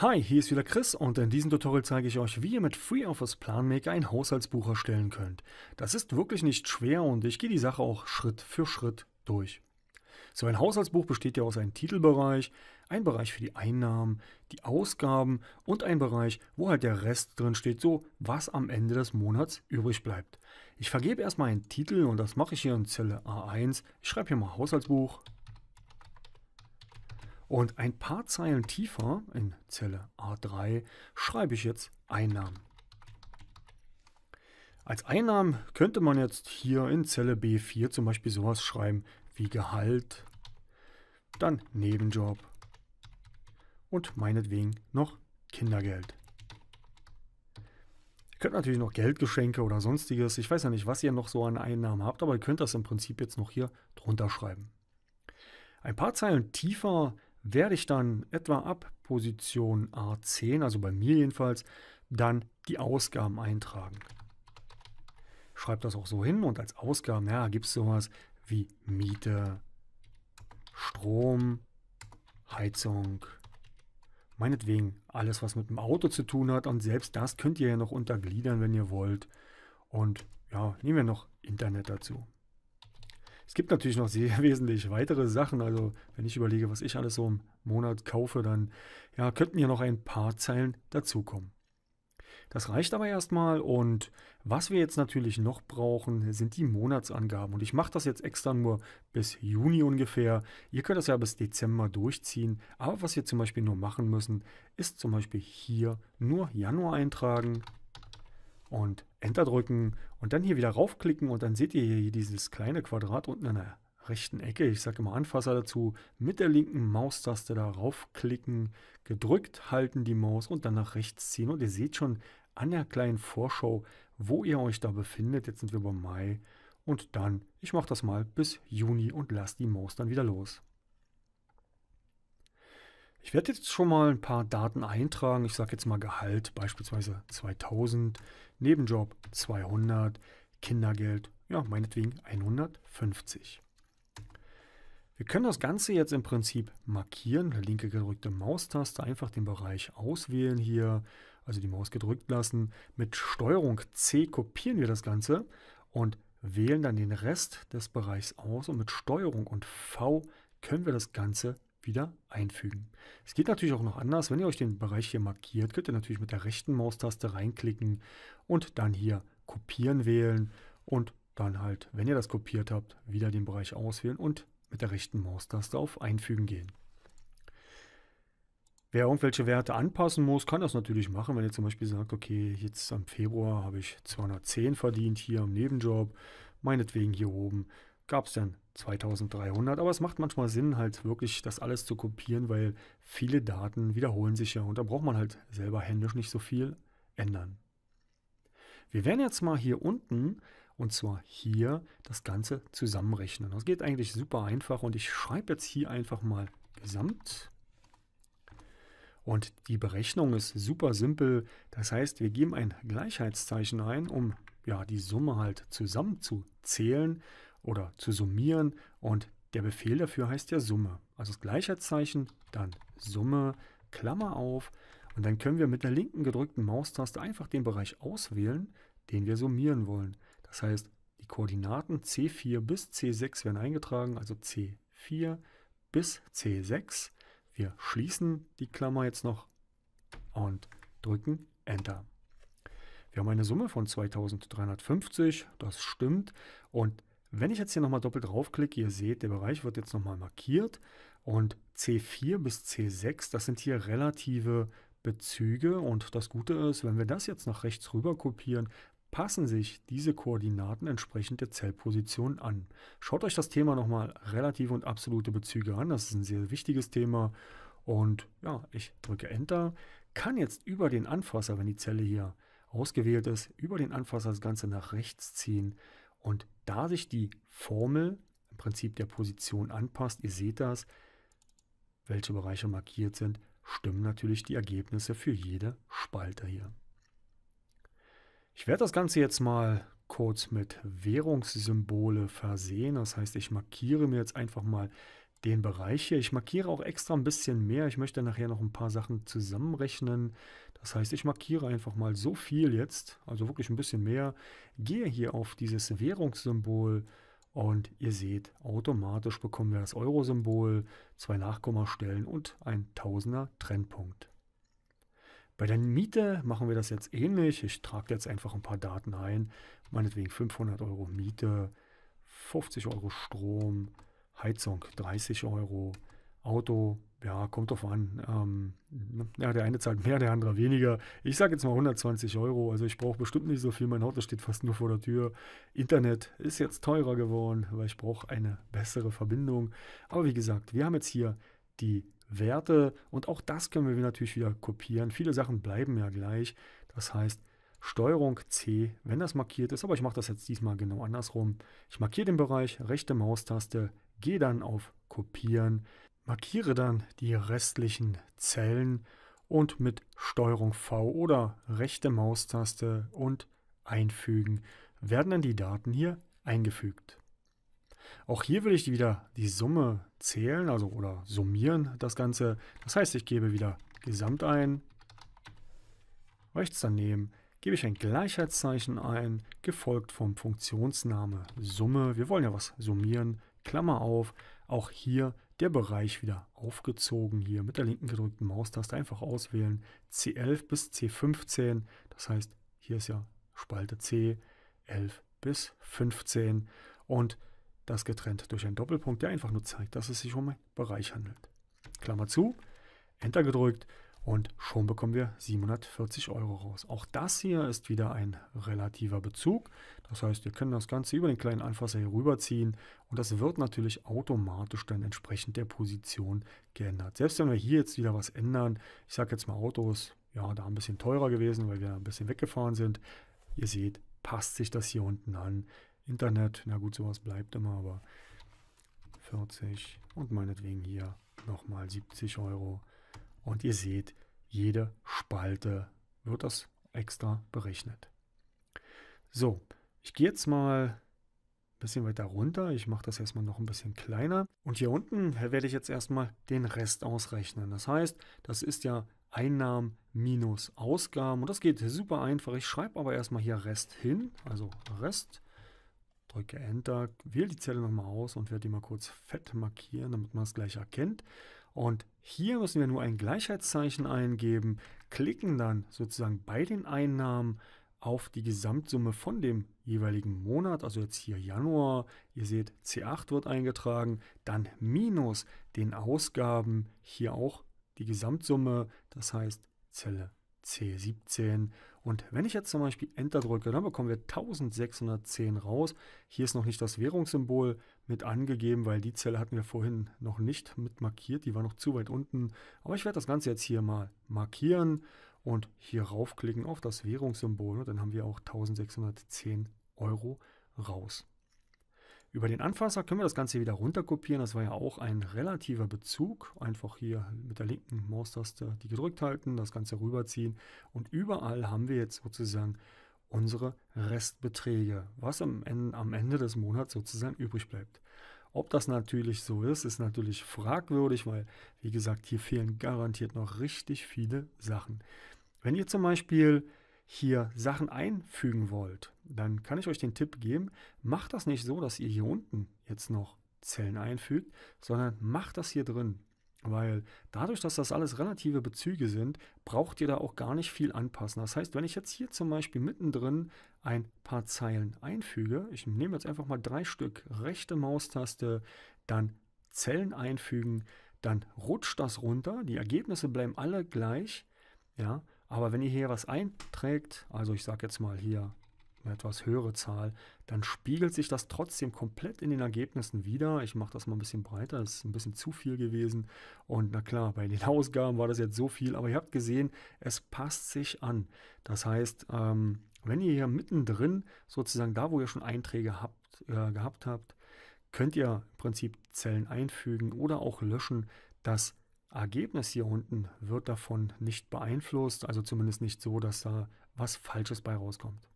Hi, hier ist wieder Chris und in diesem Tutorial zeige ich euch, wie ihr mit FreeOffice Planmaker ein Haushaltsbuch erstellen könnt. Das ist wirklich nicht schwer und ich gehe die Sache auch Schritt für Schritt durch. So ein Haushaltsbuch besteht ja aus einem Titelbereich, ein Bereich für die Einnahmen, die Ausgaben und ein Bereich, wo halt der Rest drin steht, so was am Ende des Monats übrig bleibt. Ich vergebe erstmal einen Titel und das mache ich hier in Zelle A1. Ich schreibe hier mal Haushaltsbuch und ein paar Zeilen tiefer in Zelle A3 schreibe ich jetzt Einnahmen. Als Einnahmen könnte man jetzt hier in Zelle B4 zum Beispiel sowas schreiben wie Gehalt, dann Nebenjob und meinetwegen noch Kindergeld. Ihr könnt natürlich noch Geldgeschenke oder sonstiges, ich weiß ja nicht, was ihr noch so an Einnahmen habt, aber ihr könnt das im Prinzip jetzt noch hier drunter schreiben. Ein paar Zeilen tiefer werde ich dann etwa ab Position A10, also bei mir jedenfalls, dann die Ausgaben eintragen. Schreib das auch so hin und als Ausgaben naja, gibt es sowas wie Miete, Strom, Heizung, meinetwegen alles, was mit dem Auto zu tun hat. Und selbst das könnt ihr ja noch untergliedern, wenn ihr wollt. Und ja, nehmen wir noch Internet dazu. Es gibt natürlich noch sehr wesentlich weitere Sachen. Also, wenn ich überlege, was ich alles so im Monat kaufe, dann ja, könnten hier noch ein paar Zeilen dazukommen. Das reicht aber erstmal und was wir jetzt natürlich noch brauchen, sind die Monatsangaben. Und ich mache das jetzt extra nur bis Juni ungefähr. Ihr könnt das ja bis Dezember durchziehen. Aber was wir zum Beispiel nur machen müssen, ist zum Beispiel hier nur Januar eintragen und Enter drücken und dann hier wieder raufklicken und dann seht ihr hier dieses kleine Quadrat unten in der rechten Ecke, ich sage immer Anfasser dazu, mit der linken Maustaste da raufklicken, gedrückt halten die Maus und dann nach rechts ziehen. Und ihr seht schon an der kleinen Vorschau, wo ihr euch da befindet. Jetzt sind wir bei Mai und dann, ich mache das mal bis Juni und lasse die Maus dann wieder los. Ich werde jetzt schon mal ein paar Daten eintragen. Ich sage jetzt mal Gehalt, beispielsweise 2000, Nebenjob 200, Kindergeld, ja, meinetwegen 150. Wir können das Ganze jetzt im Prinzip markieren. Linke gedrückte Maustaste, einfach den Bereich auswählen hier, also die Maus gedrückt lassen. Mit Steuerung C kopieren wir das Ganze und wählen dann den Rest des Bereichs aus und mit Steuerung und V können wir das Ganze wieder einfügen. Es geht natürlich auch noch anders. Wenn ihr euch den Bereich hier markiert, könnt ihr natürlich mit der rechten Maustaste reinklicken und dann hier kopieren wählen und dann halt, wenn ihr das kopiert habt, wieder den Bereich auswählen und mit der rechten Maustaste auf Einfügen gehen. Wer irgendwelche Werte anpassen muss, kann das natürlich machen. Wenn ihr zum Beispiel sagt, okay, jetzt am Februar habe ich 210 verdient hier im Nebenjob, meinetwegen hier oben gab es dann 2300. Aber es macht manchmal Sinn, halt wirklich das alles zu kopieren, weil viele Daten wiederholen sich ja und da braucht man halt selber händisch nicht so viel ändern. Wir werden jetzt mal hier unten und zwar hier das Ganze zusammenrechnen. Das geht eigentlich super einfach und ich schreibe jetzt hier einfach mal Gesamt. Und die Berechnung ist super simpel. Das heißt, wir geben ein Gleichheitszeichen ein, um ja, die Summe halt zusammenzuzählen oder zu summieren und der Befehl dafür heißt ja Summe. Also das Gleichheitszeichen, dann Summe, Klammer auf und dann können wir mit der linken gedrückten Maustaste einfach den Bereich auswählen, den wir summieren wollen. Das heißt, die Koordinaten C4 bis C6 werden eingetragen, also C4 bis C6. Wir schließen die Klammer jetzt noch und drücken Enter. Wir haben eine Summe von 2350, das stimmt. Und wenn ich jetzt hier nochmal doppelt draufklicke, ihr seht, der Bereich wird jetzt nochmal markiert und C4 bis C6, das sind hier relative Bezüge und das Gute ist, wenn wir das jetzt nach rechts rüber kopieren, passen sich diese Koordinaten entsprechend der Zellposition an. Schaut euch das Thema nochmal relative und absolute Bezüge an, das ist ein sehr wichtiges Thema und ja, ich drücke Enter, kann jetzt über den Anfasser, wenn die Zelle hier ausgewählt ist, über den Anfasser das Ganze nach rechts ziehen und da sich die Formel im Prinzip der Position anpasst, ihr seht das, welche Bereiche markiert sind, stimmen natürlich die Ergebnisse für jede Spalte hier. Ich werde das Ganze jetzt mal kurz mit Währungssymbole versehen. Das heißt, ich markiere mir jetzt einfach mal den Bereich hier. Ich markiere auch extra ein bisschen mehr. Ich möchte nachher noch ein paar Sachen zusammenrechnen. Das heißt, ich markiere einfach mal so viel jetzt, also wirklich ein bisschen mehr. Gehe hier auf dieses Währungssymbol und ihr seht, automatisch bekommen wir das Euro-Symbol, zwei Nachkommastellen und ein Tausender Trennpunkt. Bei der Miete machen wir das jetzt ähnlich. Ich trage jetzt einfach ein paar Daten ein. Meinetwegen 500 Euro Miete, 50 Euro Strom, Heizung 30 Euro, Auto, ja, kommt drauf an. Ähm, ja, der eine zahlt mehr, der andere weniger. Ich sage jetzt mal 120 Euro, also ich brauche bestimmt nicht so viel. Mein Auto steht fast nur vor der Tür. Internet ist jetzt teurer geworden, weil ich brauche eine bessere Verbindung. Aber wie gesagt, wir haben jetzt hier die Werte und auch das können wir natürlich wieder kopieren. Viele Sachen bleiben ja gleich. Das heißt, Steuerung C, wenn das markiert ist, aber ich mache das jetzt diesmal genau andersrum. Ich markiere den Bereich, rechte Maustaste, Gehe dann auf Kopieren, markiere dann die restlichen Zellen und mit Steuerung V oder rechte Maustaste und Einfügen werden dann die Daten hier eingefügt. Auch hier will ich wieder die Summe zählen, also oder summieren das Ganze. Das heißt, ich gebe wieder Gesamt ein, rechts daneben gebe ich ein Gleichheitszeichen ein, gefolgt vom Funktionsname Summe. Wir wollen ja was summieren, Klammer auf, auch hier der Bereich wieder aufgezogen hier mit der linken gedrückten Maustaste einfach auswählen C11 bis C15, das heißt hier ist ja Spalte C 11 bis 15 und das getrennt durch einen Doppelpunkt, der einfach nur zeigt, dass es sich um einen Bereich handelt. Klammer zu, Enter gedrückt und schon bekommen wir 740 Euro raus. Auch das hier ist wieder ein relativer Bezug. Das heißt, wir können das Ganze über den kleinen Anfasser hier rüberziehen und das wird natürlich automatisch dann entsprechend der Position geändert. Selbst wenn wir hier jetzt wieder was ändern, ich sage jetzt mal Autos, ja, da ein bisschen teurer gewesen, weil wir ein bisschen weggefahren sind. Ihr seht, passt sich das hier unten an. Internet, na gut, sowas bleibt immer, aber 40 und meinetwegen hier nochmal 70 Euro. Und ihr seht, jede Spalte wird das extra berechnet. So, ich gehe jetzt mal ein bisschen weiter runter. Ich mache das erstmal noch ein bisschen kleiner. Und hier unten werde ich jetzt erstmal den Rest ausrechnen. Das heißt, das ist ja Einnahmen minus Ausgaben. Und das geht super einfach. Ich schreibe aber erstmal hier Rest hin, also Rest. Drücke Enter, wähle die Zelle nochmal aus und werde die mal kurz fett markieren, damit man es gleich erkennt. Und hier müssen wir nur ein Gleichheitszeichen eingeben, klicken dann sozusagen bei den Einnahmen auf die Gesamtsumme von dem jeweiligen Monat, also jetzt hier Januar, ihr seht C8 wird eingetragen, dann minus den Ausgaben, hier auch die Gesamtsumme, das heißt Zelle C17 und wenn ich jetzt zum Beispiel Enter drücke, dann bekommen wir 1610 raus. Hier ist noch nicht das Währungssymbol mit angegeben, weil die Zelle hatten wir vorhin noch nicht mit markiert. Die war noch zu weit unten. Aber ich werde das Ganze jetzt hier mal markieren und hier raufklicken auf das Währungssymbol. Und dann haben wir auch 1610 Euro raus. Über den Anfasser können wir das Ganze wieder runterkopieren. Das war ja auch ein relativer Bezug. Einfach hier mit der linken Maustaste die gedrückt halten, das Ganze rüberziehen. Und überall haben wir jetzt sozusagen unsere Restbeträge, was am Ende, am Ende des Monats sozusagen übrig bleibt. Ob das natürlich so ist, ist natürlich fragwürdig, weil, wie gesagt, hier fehlen garantiert noch richtig viele Sachen. Wenn ihr zum Beispiel hier Sachen einfügen wollt, dann kann ich euch den Tipp geben, macht das nicht so, dass ihr hier unten jetzt noch Zellen einfügt, sondern macht das hier drin. Weil dadurch, dass das alles relative Bezüge sind, braucht ihr da auch gar nicht viel anpassen. Das heißt, wenn ich jetzt hier zum Beispiel mittendrin ein paar Zeilen einfüge, ich nehme jetzt einfach mal drei Stück, rechte Maustaste, dann Zellen einfügen, dann rutscht das runter, die Ergebnisse bleiben alle gleich, ja, aber wenn ihr hier was einträgt, also ich sage jetzt mal hier eine etwas höhere Zahl, dann spiegelt sich das trotzdem komplett in den Ergebnissen wieder. Ich mache das mal ein bisschen breiter, das ist ein bisschen zu viel gewesen. Und na klar, bei den Ausgaben war das jetzt so viel, aber ihr habt gesehen, es passt sich an. Das heißt, ähm, wenn ihr hier mittendrin, sozusagen da, wo ihr schon Einträge habt, äh, gehabt habt, könnt ihr im Prinzip Zellen einfügen oder auch löschen. Das Ergebnis hier unten wird davon nicht beeinflusst, also zumindest nicht so, dass da was Falsches bei rauskommt.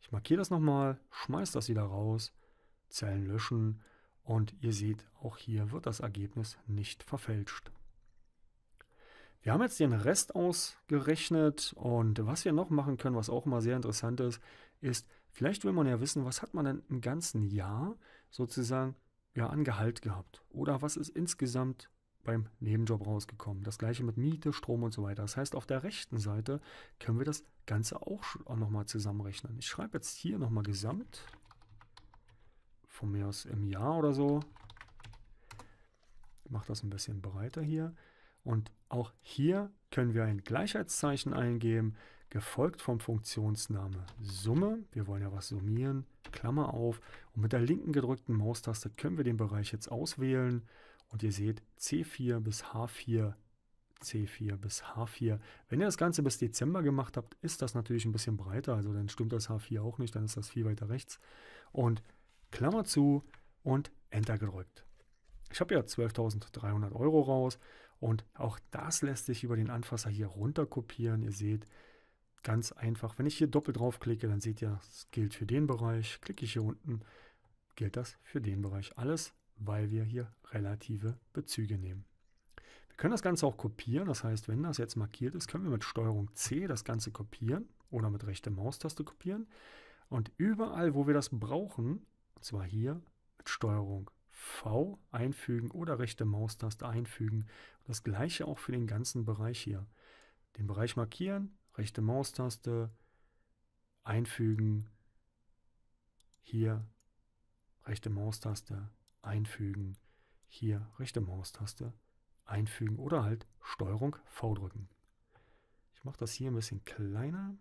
Ich markiere das nochmal, schmeiße das wieder raus, Zellen löschen und ihr seht, auch hier wird das Ergebnis nicht verfälscht. Wir haben jetzt den Rest ausgerechnet und was wir noch machen können, was auch immer sehr interessant ist, ist, vielleicht will man ja wissen, was hat man denn im ganzen Jahr sozusagen ja, an Gehalt gehabt oder was ist insgesamt beim Nebenjob rausgekommen. Das gleiche mit Miete, Strom und so weiter. Das heißt, auf der rechten Seite können wir das Ganze auch, nochmal zusammenrechnen. Ich schreibe jetzt hier nochmal gesamt, von mir aus im Jahr oder so. Ich mache das ein bisschen breiter hier. Und auch hier können wir ein Gleichheitszeichen eingeben, gefolgt vom Funktionsname Summe. Wir wollen ja was summieren, Klammer auf. Und mit der linken gedrückten Maustaste können wir den Bereich jetzt auswählen und ihr seht C4 bis H4, C4 bis H4. Wenn ihr das Ganze bis Dezember gemacht habt, ist das natürlich ein bisschen breiter. Also dann stimmt das H4 auch nicht, dann ist das viel weiter rechts. Und Klammer zu und Enter gedrückt. Ich habe ja 12.300 Euro raus und auch das lässt sich über den Anfasser hier runter kopieren. Ihr seht, ganz einfach. Wenn ich hier doppelt drauf klicke, dann seht ihr, es gilt für den Bereich. Klicke ich hier unten, gilt das für den Bereich. Alles weil wir hier relative Bezüge nehmen. Wir können das Ganze auch kopieren, das heißt, wenn das jetzt markiert ist, können wir mit STRG C das Ganze kopieren oder mit rechter Maustaste kopieren. Und überall, wo wir das brauchen, und zwar hier mit STRG V einfügen oder rechte Maustaste einfügen. Das gleiche auch für den ganzen Bereich hier. Den Bereich markieren, rechte Maustaste einfügen, hier rechte Maustaste einfügen. Hier rechte Maustaste einfügen oder halt Steuerung V drücken. Ich mache das hier ein bisschen kleiner.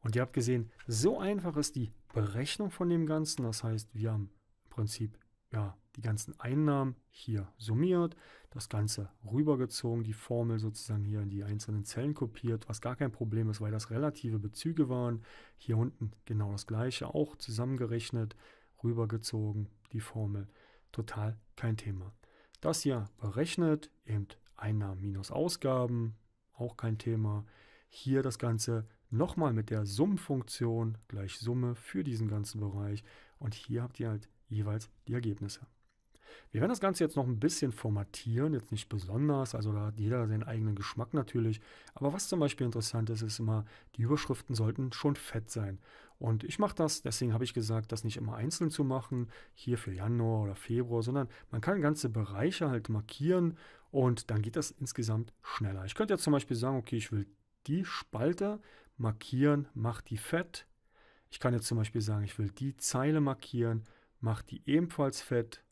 Und ihr habt gesehen, so einfach ist die Berechnung von dem Ganzen. Das heißt, wir haben im Prinzip ja, die ganzen Einnahmen hier summiert, das Ganze rübergezogen, die Formel sozusagen hier in die einzelnen Zellen kopiert, was gar kein Problem ist, weil das relative Bezüge waren. Hier unten genau das gleiche, auch zusammengerechnet, rübergezogen, die Formel. Total kein Thema. Das hier berechnet, eben Einnahmen minus Ausgaben, auch kein Thema. Hier das Ganze nochmal mit der Summenfunktion gleich Summe für diesen ganzen Bereich. Und hier habt ihr halt jeweils die Ergebnisse. Wir werden das Ganze jetzt noch ein bisschen formatieren, jetzt nicht besonders, also da hat jeder seinen eigenen Geschmack natürlich. Aber was zum Beispiel interessant ist, ist immer, die Überschriften sollten schon fett sein. Und ich mache das, deswegen habe ich gesagt, das nicht immer einzeln zu machen, hier für Januar oder Februar, sondern man kann ganze Bereiche halt markieren und dann geht das insgesamt schneller. Ich könnte jetzt zum Beispiel sagen, okay, ich will die Spalte markieren, mach die fett. Ich kann jetzt zum Beispiel sagen, ich will die Zeile markieren, mach die ebenfalls fett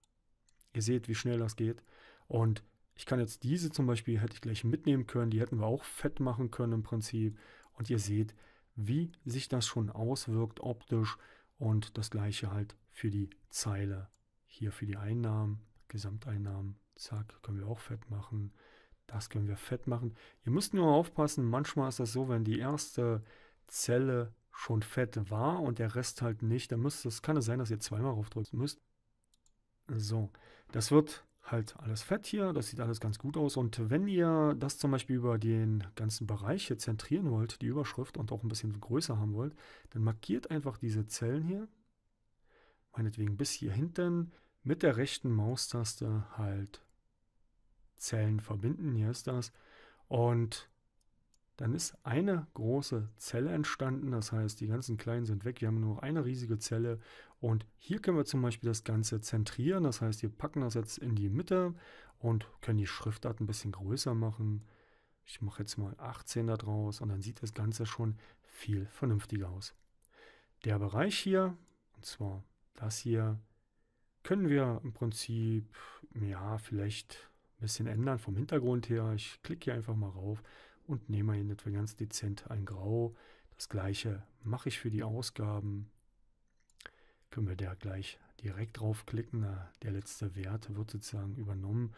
Ihr seht, wie schnell das geht. Und ich kann jetzt diese zum Beispiel, hätte ich gleich mitnehmen können, die hätten wir auch fett machen können im Prinzip. Und ihr seht, wie sich das schon auswirkt optisch und das gleiche halt für die Zeile. Hier für die Einnahmen, Gesamteinnahmen, zack, können wir auch fett machen. Das können wir fett machen. Ihr müsst nur aufpassen, manchmal ist das so, wenn die erste Zelle schon fett war und der Rest halt nicht, dann müsst es, kann es sein, dass ihr zweimal drauf drücken müsst. So, das wird halt alles fett hier. Das sieht alles ganz gut aus. Und wenn ihr das zum Beispiel über den ganzen Bereich hier zentrieren wollt, die Überschrift und auch ein bisschen größer haben wollt, dann markiert einfach diese Zellen hier. Meinetwegen bis hier hinten mit der rechten Maustaste halt Zellen verbinden. Hier ist das. Und dann ist eine große Zelle entstanden, das heißt, die ganzen kleinen sind weg, wir haben nur noch eine riesige Zelle und hier können wir zum Beispiel das Ganze zentrieren, das heißt, wir packen das jetzt in die Mitte und können die Schriftart ein bisschen größer machen. Ich mache jetzt mal 18 da draus und dann sieht das Ganze schon viel vernünftiger aus. Der Bereich hier, und zwar das hier, können wir im Prinzip, ja, vielleicht ein bisschen ändern vom Hintergrund her. Ich klicke hier einfach mal rauf und nehme in etwa ganz dezent ein Grau. Das gleiche mache ich für die Ausgaben. Können wir da gleich direkt draufklicken. Der letzte Wert wird sozusagen übernommen.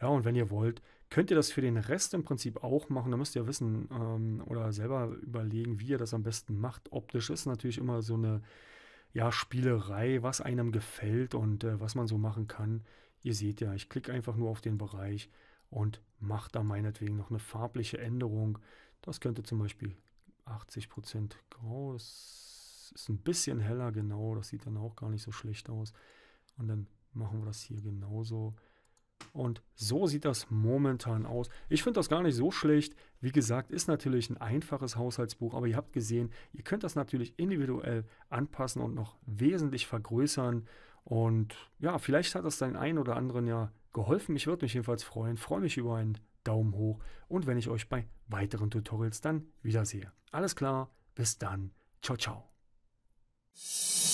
Ja, und wenn ihr wollt, könnt ihr das für den Rest im Prinzip auch machen. Da müsst ihr wissen ähm, oder selber überlegen, wie ihr das am besten macht. Optisch ist natürlich immer so eine ja, Spielerei, was einem gefällt und äh, was man so machen kann. Ihr seht ja, ich klicke einfach nur auf den Bereich und mache da meinetwegen noch eine farbliche Änderung. Das könnte zum Beispiel 80% grau, das ist ein bisschen heller, genau, das sieht dann auch gar nicht so schlecht aus. Und dann machen wir das hier genauso. Und so sieht das momentan aus. Ich finde das gar nicht so schlecht. Wie gesagt, ist natürlich ein einfaches Haushaltsbuch, aber ihr habt gesehen, ihr könnt das natürlich individuell anpassen und noch wesentlich vergrößern. Und ja, vielleicht hat das den einen oder anderen ja geholfen. Ich würde mich jedenfalls freuen, freue mich über einen Daumen hoch und wenn ich euch bei weiteren Tutorials dann wiedersehe. Alles klar, bis dann, ciao, ciao.